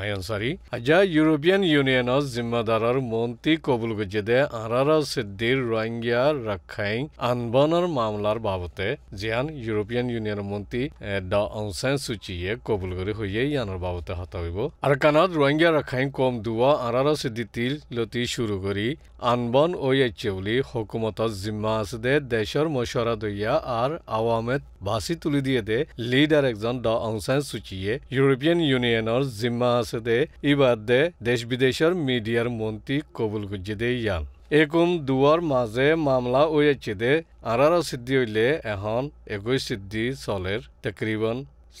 I Ansari যা European ইউনিয়নের জিম্মাদারর মন্ত্রী কবুল গজে দে আরার সিদ্ধির রোহিঙ্গিয়া রক্ষাই আনবনের মামলার বাবতে জিয়ান ইউরোপিয়ান ইউনিয়ন মন্ত্রী ড অংসেন সুচিয়ে কবুল করে হইয়ে ইয়ানোর বাবতে হতাইব আর কানাদ রোহিঙ্গিয়া রক্ষাই কম দুয়া আরার সিদ্ধিতির লতি শুরু করি আনবন ও এইচে বলে হকুমতর জিম্মা আছে দে দেশের মশরা দইয়া আর আওয়ামেত ভাসি তুলি দিয়ে দে লিডার একজন ড অংসেন সুচিয়ে ইউরোপিয়ান ইউনিয়নের জিম্মা মাসেদে ইবাদে দেশ বিদেশের মিডিয়ার মন্ত্রী কবুল গুজিদে ইয়ান একুম দুয়ার মাঝে মামলা ওয়েছেদে আরারও সিদ্ধি হইলে এখন একুশ সিদ্ধি চলের তকরিবন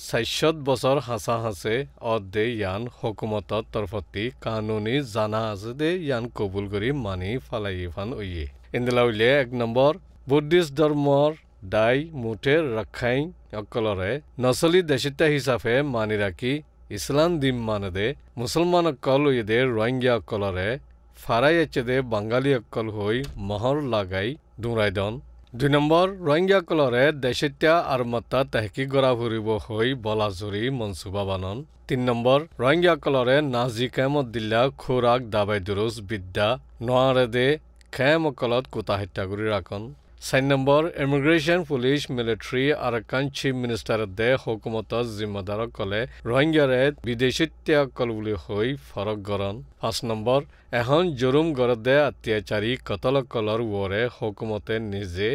চাৰিশত বছৰ হাঁচা হাঁচে অদে ইয়ান হকুমতৰ তৰফতি কানুনী জানা আছে দে ইয়ান কবুল কৰি মানি ফালাই ফান উয়ে ইন্দিলা উলিয়ে এক নম্বৰ বুদ্ধিষ্ট ধৰ্মৰ দাই মুঠে ৰখাই অকলৰে নচলি দেশিতা হিচাপে মানি ৰাখি ইছলাম দিম মানে দে মুছলমানসকল ইদে ৰোহিংগীয়াসকলৰে ফাৰাই এচেদে বাংগালীসকল হৈ মহৰ লাগাই দুৰাই দন দুই নম্বৰ ৰোহিংগীয়াসকলৰে দেশেতীয়া আৰু মত্তা তেহকিক কৰা ফুৰিব হৈ বলাজুৰি মনসুবা বানন তিনি নম্বৰ ৰোহিংগীয়াসকলৰে নাজি কেমত দিলা খোৰাক দাবাই দুৰুজ বিদ্যা নোৱাৰে দে খেম অকলত হত্যা কৰি ৰাখন চাৰি নম্বৰ ইমিগ্ৰেশ্যন পুলিচ মিলিটাৰী আৰু কাঞ্চি হকুমতৰ হুকুমতৰ জিম্মদাৰসকলে ৰোহিংগাৰে বিদেশীত্যাগল বুলি হৈ ফৰক গৰণ পাঁচ নম্বৰ এখন জৰুম গড়দে অত্যাচাৰী কতলকলৰ ওৱৰে হকুমতে নিজে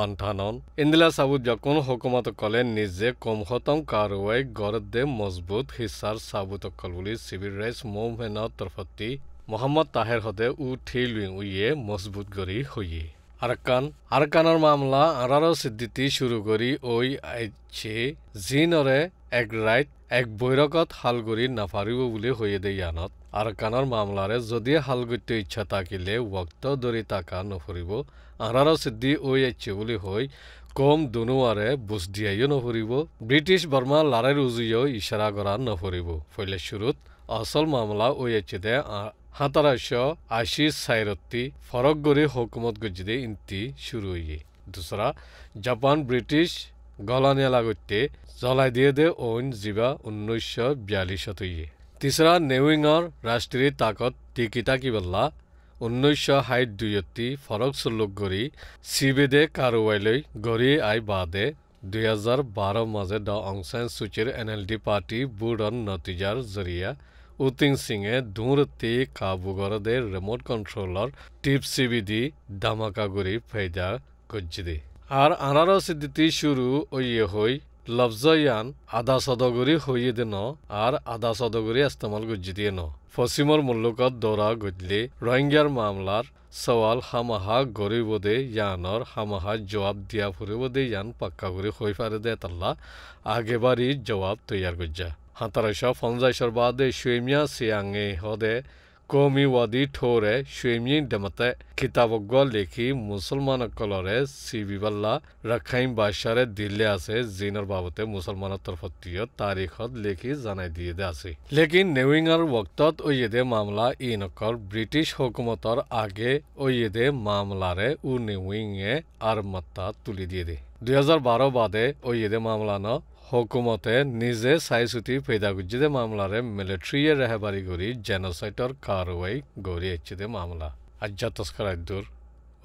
বান্ধানন ইন্দিলা চাবুত যকোন হকুমত কলে নিজে কম খতম কাৰোৱাই গড়দে মজবুত হিচাৰ চাবুত বুলি চিভিল ৰাইটস মুভমেণ্টৰ তৰফতি মহম্মদ তাহেৰহঁতে সদে উঠি লুই উয়ে মজবুত গঢ়ি হৈয়ে আরাকান আরাকানের মামলা আরারো সিদ্ধিতি শুরু করি ওই আইছে জিনরে এক রাইত এক বৈরকত হাল নাফারিব বলে হয়ে দেই আনত আরাকানের মামলারে যদি হাল ইচ্ছা থাকিলে ওক্ত ধরি টাকা নফরিব আরারো সিদ্ধি ওই আইছে বলে হই কম দুনুয়ারে বুঝ দিয়াইও নফরিব ব্রিটিশ বর্মা লারের রুজুইও ইশারা করা নফরিব ফলে শুরুত আসল মামলা ওই আইছে দে হাতারাশ আশিস সাইরত্তি ফরকগরি হকুমত গজিদে ইন্তি শুরু হইয়ে দুসরা জাপান ব্রিটিশ গলানিয়ালা করতে জ্বলাই দিয়ে দে ওন জিবা উনিশশো বিয়াল্লিশ হইয়ে তিসরা নেউইংর রাষ্ট্রীয় তাকত টিকি টাকি বল্লা উনিশশো হাইট দুইয়ত্তি ফরক সুল্লুক গড়ি সিবিদে কারুবাইলৈ গড়ি আই বাদে দুই হাজার বারো মাজে দ্য অংসায়ন সুচির এন এল ডি পার্টি বুড়ন নতিজার জরিয়া উতিং সিংয়ে ধূরতি কাবু গরদের রিমোট কন্ট্রোলার টিপ সিবিদি ধামাকাগুড়ি ফায়দা করছিদি আর আনারস দিতি শুরু ওই হই লফজাইয়ান আধা সদগরি হইয়ে দেন আৰু আধা সদগরি ইস্তেমাল গুজি দিয়ে ন পশ্চিমৰ মুল্লুকত দৌৰা গুজলি রোহিঙ্গার মামলাৰ চৱাল হামাহা গৰিবদে ইয়ানর হামাহা জবাব দিয়া ফুরিবদে ইয়ান পাক্কা করে হই পাৰে দে তাল্লা আগেবারই জবাব তৈয়াৰ গুজা সাতাৰশ পঞ্চাশর বাদে সুইমিয়া চিয়াঙে হদে কৌমিবাদী ঠৌৰে শ্বেমিং ডেমতে খিতাবজ্ঞ লিখি মুছলমানসকলৰে শ্ৰীবিবাল্লা ৰাখাইম বাদশ্বাৰে দিল্লী আছে জিনৰ বাবদে মুছলমানৰ তৰফতীয় তাৰিখত লিখি জনাই দিয়ে আছে লেকিন নেউইঙৰ ৱক্তত ঐয়েদে মামলা ই নকল ব্ৰিটিছ হকুমতৰ আগে ঐয়েদে মামলাৰে উ নেউইঙে আৰ্মাত্মা তুলি দিয়ে দিয়ে দুই বাদে ওই এদে মামলানো হকুমতে নিজে সাইসুতি পেদাগুজিদে মামলারে মিলিটারিয়ে রেহবারি গরি জেনোসাইটর কারওয়াই গরি এচিদে মামলা আজ্জা তস্কর আদুর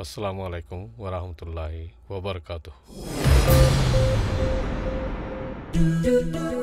আসসালামু আলাইকুম ওয়া রাহমাতুল্লাহি ওয়া বারাকাতুহু